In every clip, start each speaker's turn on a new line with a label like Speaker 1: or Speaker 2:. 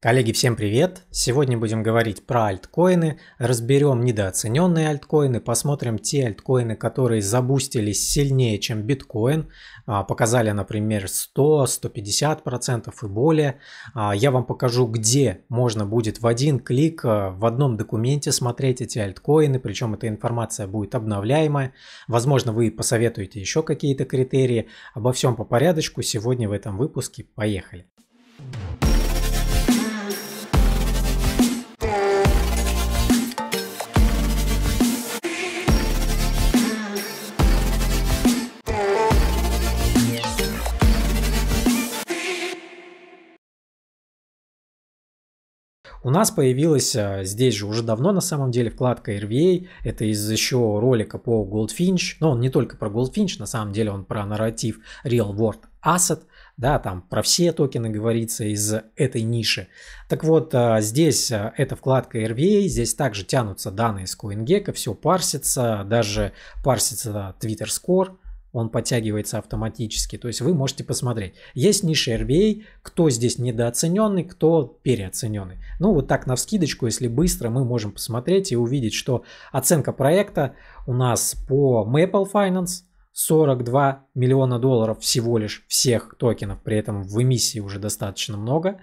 Speaker 1: Коллеги, всем привет! Сегодня будем говорить про альткоины, разберем недооцененные альткоины, посмотрим те альткоины, которые забустились сильнее, чем биткоин, а, показали, например, 100-150% и более. А, я вам покажу, где можно будет в один клик а, в одном документе смотреть эти альткоины, причем эта информация будет обновляемая. Возможно, вы посоветуете еще какие-то критерии. Обо всем по порядочку сегодня в этом выпуске. Поехали! Поехали! У нас появилась а, здесь же уже давно на самом деле вкладка RVA. Это из еще ролика по Goldfinch. Но ну, он не только про Goldfinch, на самом деле он про нарратив Real World Asset. Да, там про все токены говорится из этой ниши. Так вот, а, здесь а, эта вкладка RVA, здесь также тянутся данные с CoinGecko, все парсится, даже парсится Twitter Score, он подтягивается автоматически. То есть вы можете посмотреть. Есть ниши RBA, кто здесь недооцененный, кто переоцененный. Ну вот так на вскидочку, если быстро, мы можем посмотреть и увидеть, что оценка проекта у нас по Maple Finance 42 миллиона долларов всего лишь всех токенов, при этом в эмиссии уже достаточно много.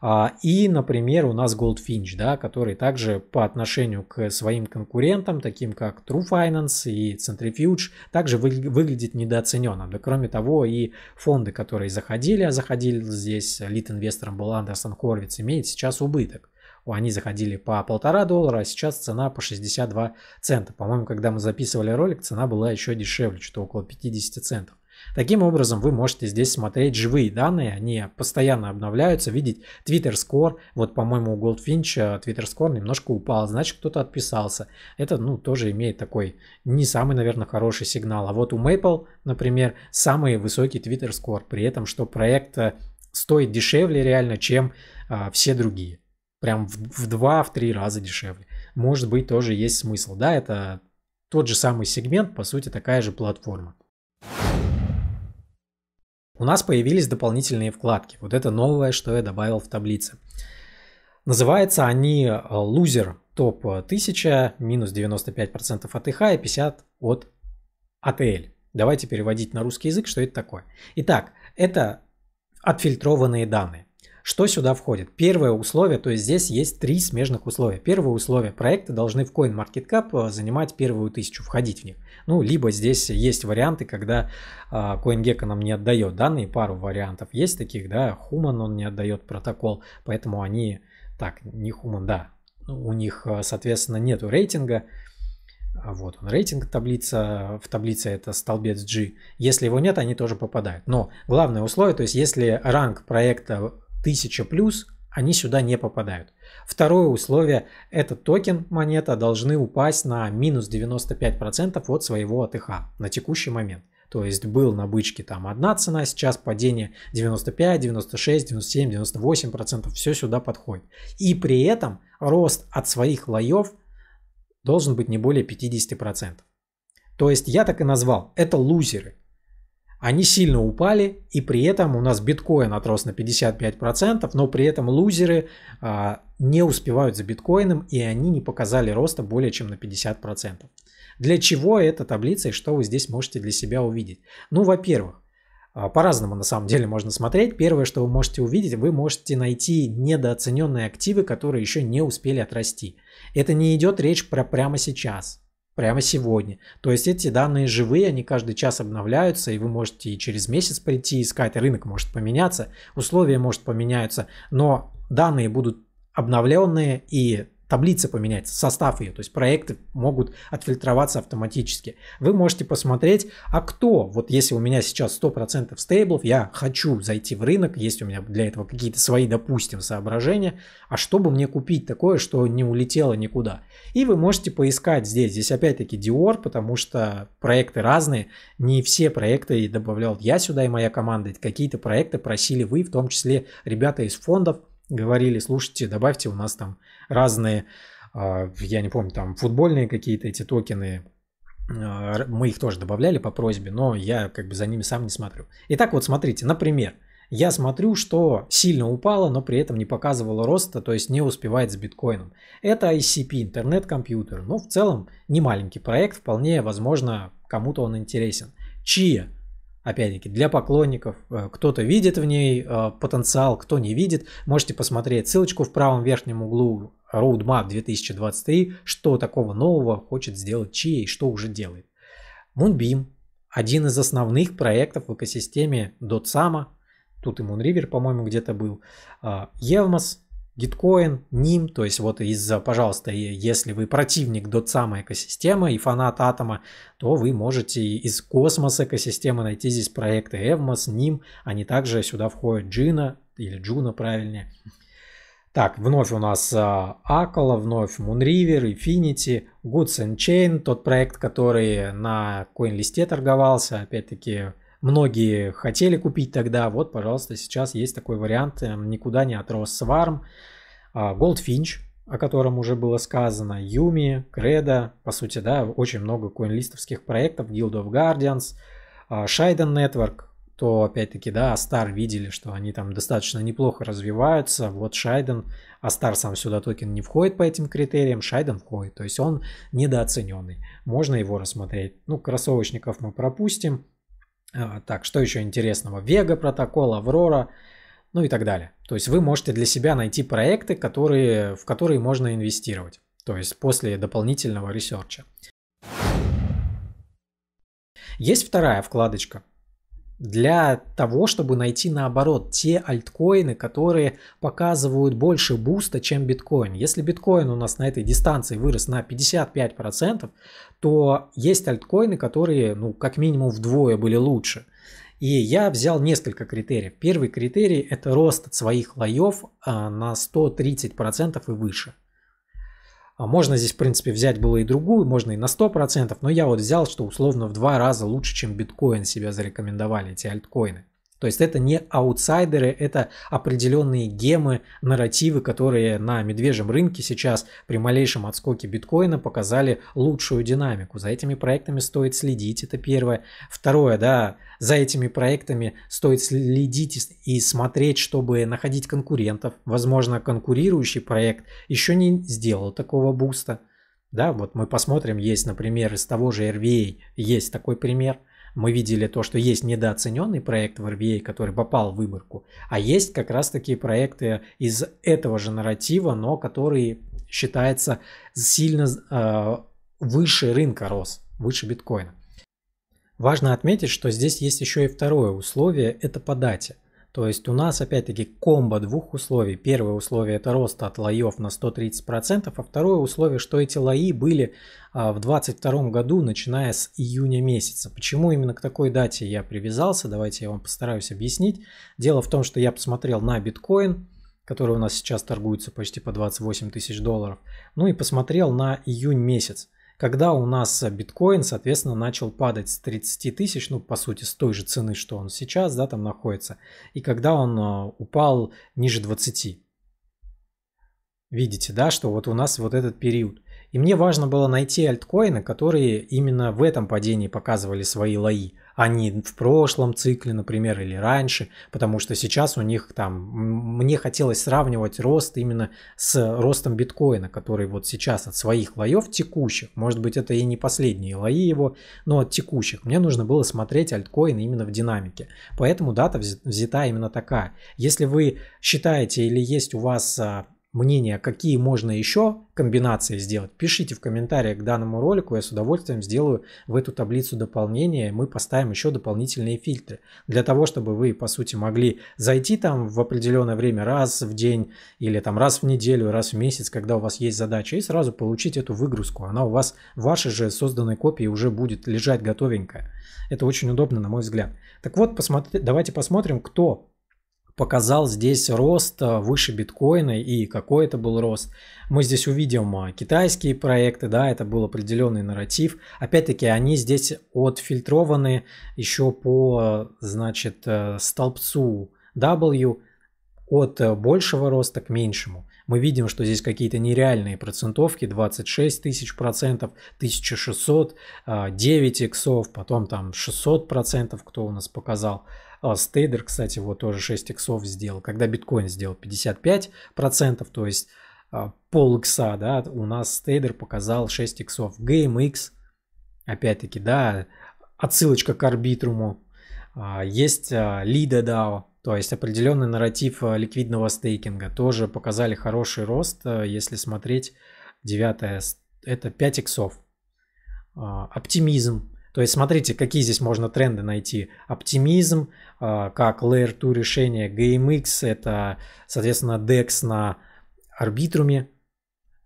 Speaker 1: А, и, например, у нас Goldfinch, да, который также по отношению к своим конкурентам, таким как True Finance и Centrifuge, также вы, выглядит недооцененным. Да, кроме того, и фонды, которые заходили, а заходили здесь лид-инвестором был Андерсон Хорвиц, имеет сейчас убыток они заходили по полтора доллара, а сейчас цена по 62 цента. По-моему, когда мы записывали ролик, цена была еще дешевле, что около 50 центов. Таким образом, вы можете здесь смотреть живые данные, они постоянно обновляются, видеть Twitter Score. Вот, по-моему, у Goldfinch э, Twitter Score немножко упал, значит, кто-то отписался. Это, ну, тоже имеет такой не самый, наверное, хороший сигнал. А вот у Maple, например, самый высокий Twitter Score, при этом, что проект э, стоит дешевле реально, чем а, все другие. Прям в, в 2-3 раза дешевле. Может быть, тоже есть смысл. Да, это тот же самый сегмент, по сути, такая же платформа. У нас появились дополнительные вкладки. Вот это новое, что я добавил в таблице. Называются они э, лузер топ 1000, минус 95% от ИХ и 50 от АТЛ. Давайте переводить на русский язык, что это такое. Итак, это отфильтрованные данные. Что сюда входит? Первое условие, то есть здесь есть три смежных условия. Первое условие, проекты должны в CoinMarketCap э, занимать первую тысячу, входить в них. Ну, либо здесь есть варианты, когда э, CoinGecko нам не отдает данные, пару вариантов есть таких, да, Human он не отдает протокол, поэтому они, так, не Human, да, ну, у них, э, соответственно, нету рейтинга, а вот он, рейтинг таблица, в таблице это столбец G. Если его нет, они тоже попадают. Но главное условие, то есть если ранг проекта 1000 плюс, они сюда не попадают. Второе условие – это токен монета должны упасть на минус 95% от своего АТХ на текущий момент. То есть был на бычке там одна цена, сейчас падение 95, 96, 97, 98 процентов, все сюда подходит. И при этом рост от своих лоев должен быть не более 50 процентов. То есть я так и назвал, это лузеры они сильно упали, и при этом у нас биткоин отрос на 55%, но при этом лузеры а, не успевают за биткоином, и они не показали роста более чем на 50%. Для чего эта таблица и что вы здесь можете для себя увидеть? Ну, во-первых, а, по-разному на самом деле можно смотреть. Первое, что вы можете увидеть, вы можете найти недооцененные активы, которые еще не успели отрасти. Это не идет речь про прямо сейчас прямо сегодня. То есть эти данные живые, они каждый час обновляются, и вы можете и через месяц прийти искать, рынок может поменяться, условия может поменяться, но данные будут обновленные и таблица поменяется, состав ее, то есть проекты могут отфильтроваться автоматически. Вы можете посмотреть, а кто, вот если у меня сейчас 100% стейблов, я хочу зайти в рынок, есть у меня для этого какие-то свои, допустим, соображения, а что бы мне купить такое, что не улетело никуда. И вы можете поискать здесь, здесь опять-таки Dior, потому что проекты разные, не все проекты добавлял я сюда и моя команда, какие-то проекты просили вы, в том числе ребята из фондов, говорили, слушайте, добавьте у нас там разные, а, я не помню, там футбольные какие-то эти токены, а, мы их тоже добавляли по просьбе, но я как бы за ними сам не смотрю. Итак, вот смотрите, например, я смотрю, что сильно упало, но при этом не показывало роста, то есть не успевает с биткоином. Это ICP, интернет-компьютер. Ну, в целом, не маленький проект, вполне возможно, кому-то он интересен. Чья? опять-таки, для поклонников. Э, кто-то видит в ней э, потенциал, кто не видит. Можете посмотреть ссылочку в правом верхнем углу Roadmap 2023, что такого нового хочет сделать Чия и что уже делает. Moonbeam – один из основных проектов в экосистеме DotSama. Тут и Moonriver, по-моему, где-то был. Елмас э, Gitcoin, NIM, то есть вот из-за, пожалуйста, если вы противник дотсама экосистемы и фанат Атома, то вы можете из космоса экосистемы найти здесь проекты Evmos, NIM, они также сюда входят Джина или Джуна правильнее. Так, вновь у нас а, Акала, вновь Moonriver, Infinity, Goods and Chain, тот проект, который на CoinList торговался, опять-таки многие хотели купить тогда. Вот, пожалуйста, сейчас есть такой вариант. Э, Никуда не отрос Сварм, Goldfinch, а, о котором уже было сказано, Юми, Кредо, по сути, да, очень много коинлистовских проектов, Guild of Guardians, Shiden а, Network, то опять-таки, да, Астар видели, что они там достаточно неплохо развиваются. Вот Шайден, а Астар сам сюда токен не входит по этим критериям, Шайден входит, то есть он недооцененный. Можно его рассмотреть. Ну, кроссовочников мы пропустим. А, так, что еще интересного? Вега протокол, Аврора, ну и так далее. То есть вы можете для себя найти проекты, которые, в которые можно инвестировать. То есть после дополнительного ресерча. Есть вторая вкладочка для того, чтобы найти наоборот те альткоины, которые показывают больше буста, чем биткоин. Если биткоин у нас на этой дистанции вырос на 55%, то есть альткоины, которые ну, как минимум вдвое были лучше. И я взял несколько критериев. Первый критерий – это рост своих лоев а, на 130% и выше. А можно здесь, в принципе, взять было и другую, можно и на 100%, но я вот взял, что условно в два раза лучше, чем биткоин себя зарекомендовали эти альткоины. То есть это не аутсайдеры, это определенные гемы, нарративы, которые на медвежьем рынке сейчас при малейшем отскоке биткоина показали лучшую динамику. За этими проектами стоит следить, это первое. Второе, да, за этими проектами стоит следить и смотреть, чтобы находить конкурентов. Возможно, конкурирующий проект еще не сделал такого буста. Да, вот мы посмотрим, есть, например, из того же RVA, есть такой пример – мы видели то, что есть недооцененный проект в RBA, который попал в выборку, а есть как раз такие проекты из этого же нарратива, но которые считаются сильно э, выше рынка рос, выше биткоина. Важно отметить, что здесь есть еще и второе условие – это по дате – то есть у нас опять-таки комбо двух условий. Первое условие это рост от лоев на 130%, а второе условие, что эти лои были а, в 2022 году, начиная с июня месяца. Почему именно к такой дате я привязался, давайте я вам постараюсь объяснить. Дело в том, что я посмотрел на биткоин, который у нас сейчас торгуется почти по 28 тысяч долларов, ну и посмотрел на июнь месяц когда у нас биткоин, соответственно, начал падать с 30 тысяч, ну, по сути, с той же цены, что он сейчас, да, там находится, и когда он а, упал ниже 20. Видите, да, что вот у нас вот этот период. И мне важно было найти альткоины, которые именно в этом падении показывали свои лои они в прошлом цикле, например, или раньше, потому что сейчас у них там, мне хотелось сравнивать рост именно с ростом биткоина, который вот сейчас от своих лоев текущих, может быть это и не последние лои его, но от текущих, мне нужно было смотреть альткоин именно в динамике, поэтому дата взята именно такая. Если вы считаете или есть у вас а, Мнение, какие можно еще комбинации сделать, пишите в комментариях к данному ролику, я с удовольствием сделаю в эту таблицу дополнение, мы поставим еще дополнительные фильтры, для того, чтобы вы, по сути, могли зайти там в определенное время, раз в день или там раз в неделю, раз в месяц, когда у вас есть задача, и сразу получить эту выгрузку, она у вас, в вашей же созданной копии уже будет лежать готовенькая. Это очень удобно, на мой взгляд. Так вот, посмотри, давайте посмотрим, кто показал здесь рост э, выше биткоина и какой это был рост. Мы здесь увидим э, китайские проекты, да, это был определенный нарратив. Опять-таки они здесь отфильтрованы еще по, э, значит, столбцу W от большего роста к меньшему. Мы видим, что здесь какие-то нереальные процентовки, 26 тысяч процентов, 1600, 9 иксов, потом там 600 процентов, кто у нас показал. А, стейдер, кстати, вот тоже 6 иксов сделал. Когда биткоин сделал 55%, то есть а, пол икса, да, у нас стейдер показал 6 иксов. GameX, опять-таки, да, отсылочка к арбитруму. А, есть Лида DAO, то есть определенный нарратив ликвидного стейкинга. Тоже показали хороший рост, если смотреть. Девятое, это 5 иксов. Оптимизм. То есть смотрите, какие здесь можно тренды найти. Оптимизм, а, как Layer 2 решение GameX, эм это, соответственно, DEX на арбитруме.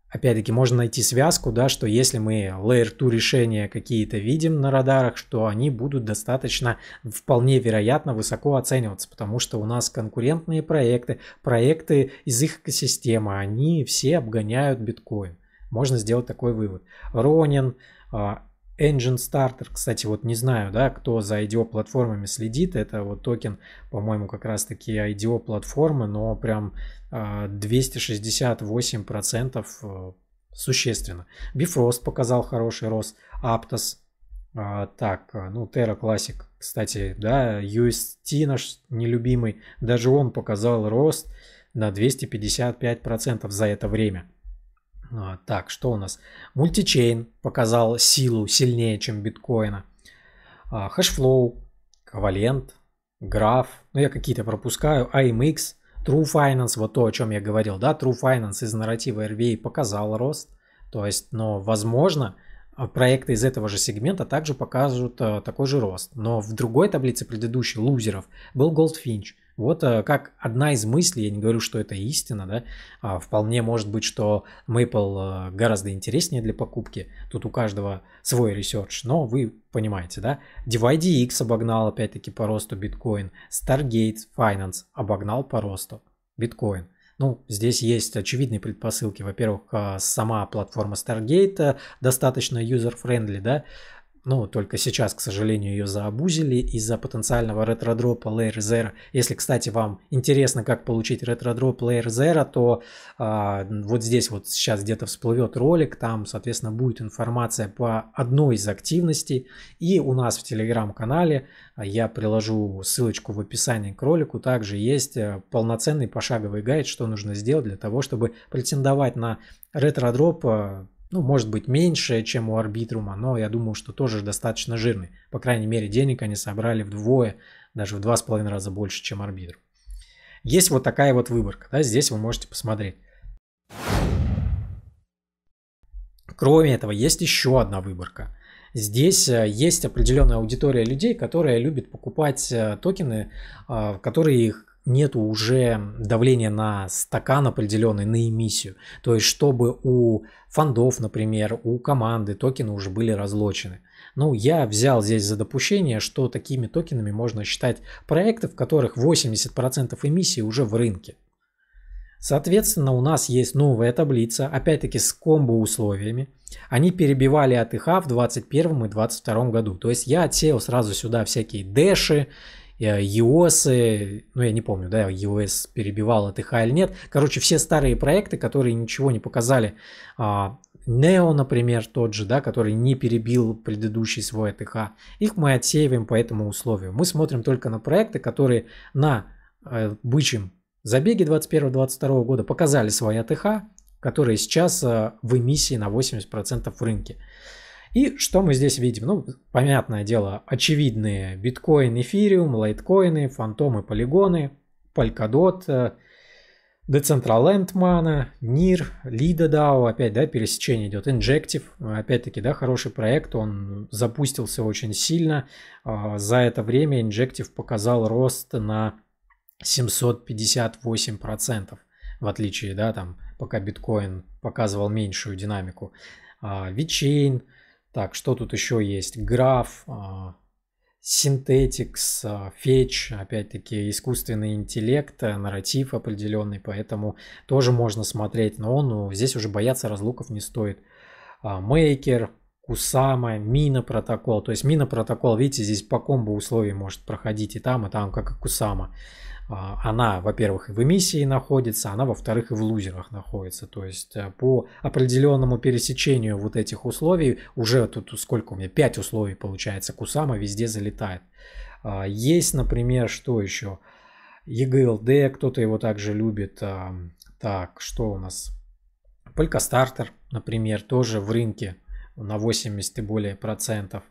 Speaker 1: Опять-таки, можно найти связку, да, что если мы Layer 2 решения какие-то видим на радарах, что они будут достаточно, вполне вероятно, высоко оцениваться, потому что у нас конкурентные проекты, проекты из их экосистемы, они все обгоняют биткоин. Можно сделать такой вывод. Ронин, а, Engine Starter, кстати, вот не знаю, да, кто за IDO платформами следит, это вот токен, по-моему, как раз таки IDO платформы, но прям 268% а, э, существенно. Bifrost показал хороший рост, Aptos, а, так, э, ну Terra Classic, кстати, да, UST наш нелюбимый, даже он показал рост на 255% за это время. А, так, что у нас? Мультичейн показал силу сильнее, чем биткоина. А, Хэшфлоу, Ковалент, Граф. Ну, я какие-то пропускаю. AMX, а True Finance, вот то, о чем я говорил, да, True Finance из нарратива RVA показал рост. То есть, но, возможно, проекты из этого же сегмента также покажут такой же рост. Но в другой таблице предыдущей лузеров был Goldfinch – вот э, как одна из мыслей, я не говорю, что это истина, да, а вполне может быть, что Maple э, гораздо интереснее для покупки, тут у каждого свой ресерч, но вы понимаете, да, DYDX обогнал опять-таки по росту биткоин, Stargate Finance обогнал по росту биткоин. Ну, здесь есть очевидные предпосылки. Во-первых, а, сама платформа Stargate э, достаточно юзер-френдли, да, ну, только сейчас, к сожалению, ее заобузили из-за потенциального ретродропа Layer Zero. Если, кстати, вам интересно, как получить ретродроп Layer Zero, то э, вот здесь вот сейчас где-то всплывет ролик, там, соответственно, будет информация по одной из активностей. И у нас в телеграм-канале, а, я приложу ссылочку в описании к ролику, также есть э, полноценный пошаговый гайд, что нужно сделать для того, чтобы претендовать на ретродроп а, ну, может быть, меньше, чем у арбитрума, но я думаю, что тоже достаточно жирный. По крайней мере, денег они собрали вдвое, даже в два с половиной раза больше, чем арбитрум. Есть вот такая вот выборка, да, здесь вы можете посмотреть. Кроме этого, есть еще одна выборка. Здесь э, есть определенная аудитория людей, которая любит покупать э, токены, э, которые их нет уже давления на стакан определенный, на эмиссию. То есть, чтобы у фондов, например, у команды токены уже были разлочены. Ну, я взял здесь за допущение, что такими токенами можно считать проекты, в которых 80% эмиссии уже в рынке. Соответственно, у нас есть новая таблица, опять-таки с комбо условиями. Они перебивали от ИХ а в 2021 и 2022 году. То есть я отсеял сразу сюда всякие дэши, Э, EOS, ну я не помню, да, EOS перебивал от их или нет. Короче, все старые проекты, которые ничего не показали, а, Neo, например, тот же, да, который не перебил предыдущий свой АТХ, их мы отсеиваем по этому условию. Мы смотрим только на проекты, которые на э, бычьем забеге 2021-2022 года показали свои АТХ, которые сейчас э, в эмиссии на 80% в рынке. И что мы здесь видим? Ну, понятное дело, очевидные биткоин, эфириум, лайткоины, фантомы, полигоны, Палькодот, э, Decentraland Mana, NIR, Lida DAO, опять, да, пересечение идет, Injective, опять-таки, да, хороший проект, он запустился очень сильно, а, за это время Injective показал рост на 758%, в отличие, да, там, пока биткоин показывал меньшую динамику. А, Вичейн, uh, так, что тут еще есть? Граф, а, синтетикс, а, фетч, опять-таки искусственный интеллект, э, нарратив определенный, поэтому тоже можно смотреть, но он, ну, здесь уже бояться разлуков не стоит. А, мейкер, Кусама, Мина протокол. То есть Мина протокол, видите, здесь по комбо условий может проходить и там, и там, как и Кусама. А, она, во-первых, и в эмиссии находится, она, во-вторых, и в лузерах находится. То есть э, по определенному пересечению вот этих условий, уже тут сколько у меня, 5 условий получается, Кусама везде залетает. А, есть, например, что еще? еглд кто-то его также любит. А, так, что у нас? Полькастартер, например, тоже в рынке на 80 и более процентов.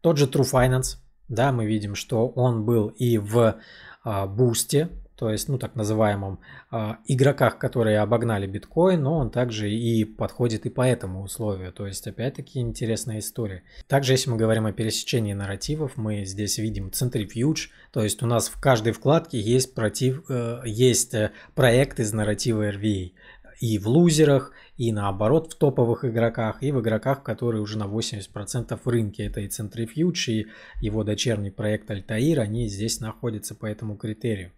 Speaker 1: Тот же True Finance, да, мы видим, что он был и в а, бусте, то есть, ну, так называемом а, игроках, которые обогнали биткоин, но он также и подходит и по этому условию. То есть, опять-таки, интересная история. Также, если мы говорим о пересечении нарративов, мы здесь видим центрифьюж, то есть у нас в каждой вкладке есть, против, э, есть э, проект из нарратива RVA и в лузерах, и наоборот в топовых игроках, и в игроках, которые уже на 80% в рынке. Это и Центрифьюч, и его дочерний проект Альтаир, они здесь находятся по этому критерию.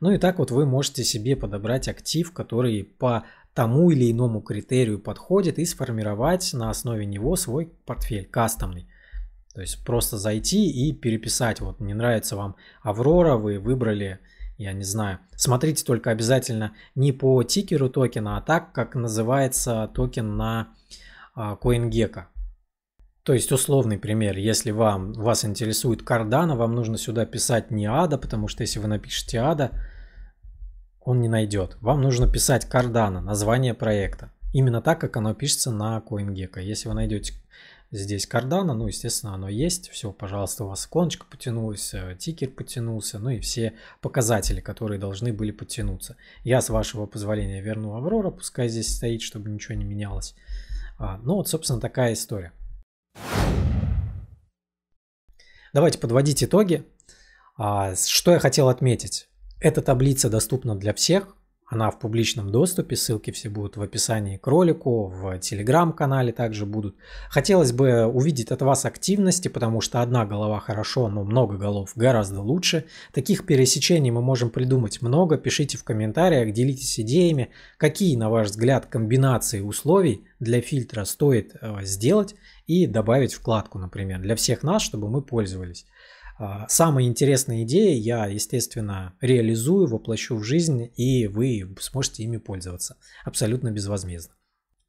Speaker 1: Ну и так вот вы можете себе подобрать актив, который по тому или иному критерию подходит и сформировать на основе него свой портфель кастомный. То есть просто зайти и переписать. Вот не нравится вам Аврора, вы выбрали я не знаю. Смотрите только обязательно не по тикеру токена, а так, как называется токен на а, CoinGecko. То есть условный пример, если вам, вас интересует Кардана, вам нужно сюда писать не ада, потому что если вы напишете ада, он не найдет. Вам нужно писать Кардана, название проекта. Именно так, как оно пишется на CoinGecko. Если вы найдете здесь кардана, ну, естественно, оно есть, все, пожалуйста, у вас иконочка потянулась, э, тикер потянулся, ну и все показатели, которые должны были подтянуться. Я, с вашего позволения, верну Аврора, пускай здесь стоит, чтобы ничего не менялось. А, ну, вот, собственно, такая история. Давайте подводить итоги. А, что я хотел отметить? Эта таблица доступна для всех, она в публичном доступе, ссылки все будут в описании к ролику, в телеграм-канале также будут. Хотелось бы увидеть от вас активности, потому что одна голова хорошо, но много голов гораздо лучше. Таких пересечений мы можем придумать много, пишите в комментариях, делитесь идеями, какие, на ваш взгляд, комбинации условий для фильтра стоит э, сделать и добавить вкладку, например, для всех нас, чтобы мы пользовались. А, самые интересные идеи я, естественно, реализую, воплощу в жизнь, и вы сможете ими пользоваться абсолютно безвозмездно.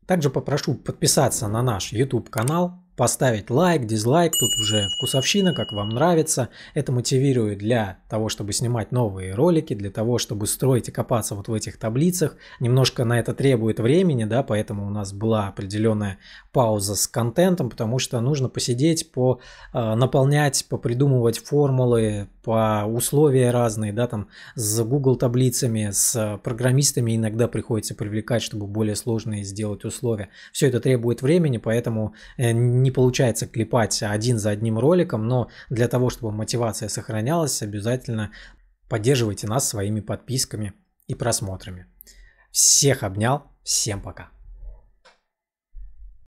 Speaker 1: Также попрошу подписаться на наш YouTube канал, поставить лайк, дизлайк, тут уже вкусовщина, как вам нравится. Это мотивирует для того, чтобы снимать новые ролики, для того, чтобы строить и копаться вот в этих таблицах. Немножко на это требует времени, да, поэтому у нас была определенная пауза с контентом, потому что нужно посидеть, по э, наполнять, попридумывать формулы, по условия разные, да, там с Google таблицами, с программистами иногда приходится привлекать, чтобы более сложные сделать условия. Все это требует времени, поэтому э, не получается клепать один за одним роликом, но для того, чтобы мотивация сохранялась, обязательно поддерживайте нас своими подписками и просмотрами. Всех обнял, всем пока.